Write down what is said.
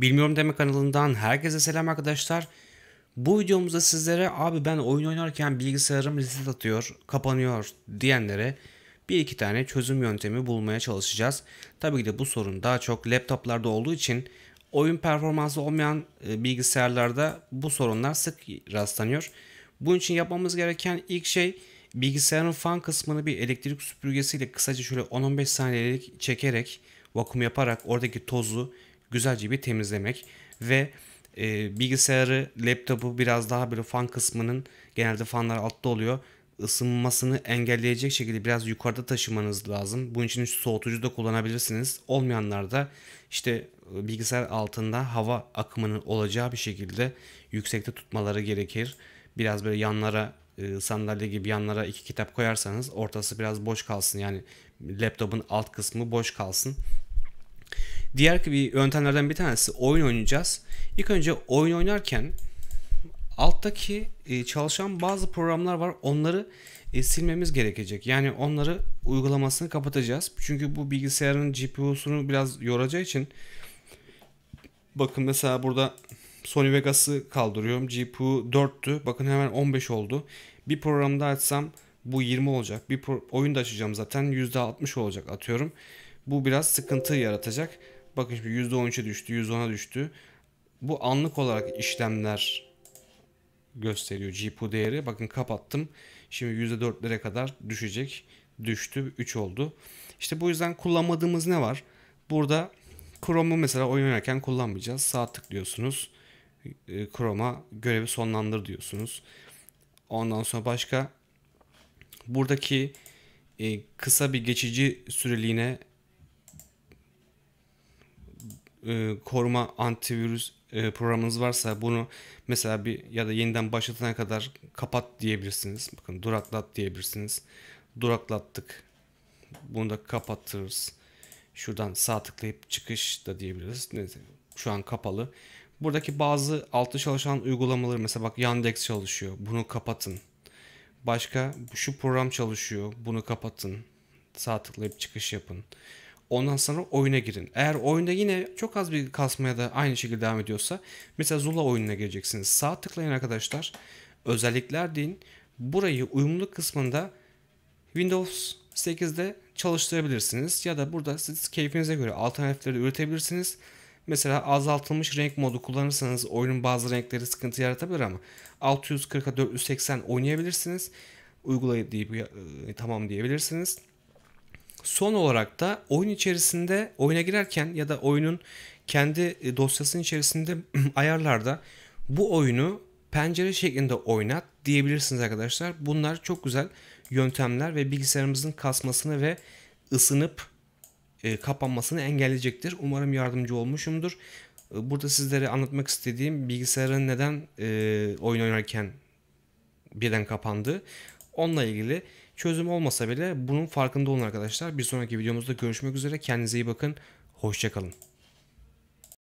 Bilmiyorum Deme kanalından herkese selam arkadaşlar. Bu videomuzda sizlere abi ben oyun oynarken bilgisayarım reset atıyor, kapanıyor diyenlere bir iki tane çözüm yöntemi bulmaya çalışacağız. Tabii ki de bu sorun daha çok laptoplarda olduğu için oyun performansı olmayan e, bilgisayarlarda bu sorunlar sık rastlanıyor. Bunun için yapmamız gereken ilk şey bilgisayarın fan kısmını bir elektrik süpürgesiyle kısaca şöyle 10-15 saniyelik çekerek vakum yaparak oradaki tozu güzelce bir temizlemek ve e, bilgisayarı, laptopu biraz daha böyle fan kısmının genelde fanlar altta oluyor ısınmasını engelleyecek şekilde biraz yukarıda taşımanız lazım. Bunun için soğutucu da kullanabilirsiniz. Olmayanlarda işte e, bilgisayar altında hava akımının olacağı bir şekilde yüksekte tutmaları gerekir. Biraz böyle yanlara e, sandalye gibi yanlara iki kitap koyarsanız ortası biraz boş kalsın. Yani laptopun alt kısmı boş kalsın. Diğer bir yöntemlerden bir tanesi oyun oynayacağız. İlk önce oyun oynarken alttaki e, çalışan bazı programlar var. Onları e, silmemiz gerekecek. Yani onları uygulamasını kapatacağız. Çünkü bu bilgisayarın GPU'sunu biraz yoracağı için bakın mesela burada Sony Vegas'ı kaldırıyorum. GPU 4'tü. Bakın hemen 15 oldu. Bir programda açsam bu 20 olacak. Bir oyun da açacağım zaten %60 olacak atıyorum. Bu biraz sıkıntı yaratacak. Bakın şimdi %13'e düştü, %10'a düştü. Bu anlık olarak işlemler gösteriyor GPU değeri. Bakın kapattım. Şimdi %4'lere kadar düşecek. Düştü. 3 oldu. İşte bu yüzden kullanmadığımız ne var? Burada Chrome'u mesela oynarken kullanmayacağız. Sağ tıklıyorsunuz. E, Chrome'a görevi sonlandır diyorsunuz. Ondan sonra başka buradaki e, kısa bir geçici süreliğine e, koruma antivirüs e, programınız varsa bunu mesela bir ya da yeniden başlatana kadar kapat diyebilirsiniz. Bakın duraklat diyebilirsiniz. Duraklattık. Bunu da kapatırız. Şuradan sağ tıklayıp çıkış da diyebiliriz. Neyse şu an kapalı. Buradaki bazı altı çalışan uygulamaları mesela bak Yandex çalışıyor. Bunu kapatın. Başka şu program çalışıyor. Bunu kapatın. Sağ tıklayıp çıkış yapın. Ondan sonra oyuna girin. Eğer oyunda yine çok az bir kasmaya da aynı şekilde devam ediyorsa mesela Zula oyununa gireceksiniz. Sağ tıklayın arkadaşlar. Özellikler deyin. Burayı uyumlu kısmında Windows 8'de çalıştırabilirsiniz. Ya da burada siz keyfinize göre alternatifleri üretebilirsiniz. Mesela azaltılmış renk modu kullanırsanız oyunun bazı renkleri sıkıntı yaratabilir ama 640'a 480 oynayabilirsiniz. Uygulayıp deyip, e, tamam diyebilirsiniz. Son olarak da oyun içerisinde oyuna girerken ya da oyunun kendi e, dosyasının içerisinde ayarlarda bu oyunu pencere şeklinde oynat diyebilirsiniz arkadaşlar. Bunlar çok güzel yöntemler ve bilgisayarımızın kasmasını ve ısınıp e, kapanmasını engelleyecektir. Umarım yardımcı olmuşumdur. E, burada sizlere anlatmak istediğim bilgisayarın neden e, oyun oynarken birden kapandı. Onunla ilgili çözüm olmasa bile bunun farkında olun arkadaşlar. Bir sonraki videomuzda görüşmek üzere. Kendinize iyi bakın. Hoşçakalın.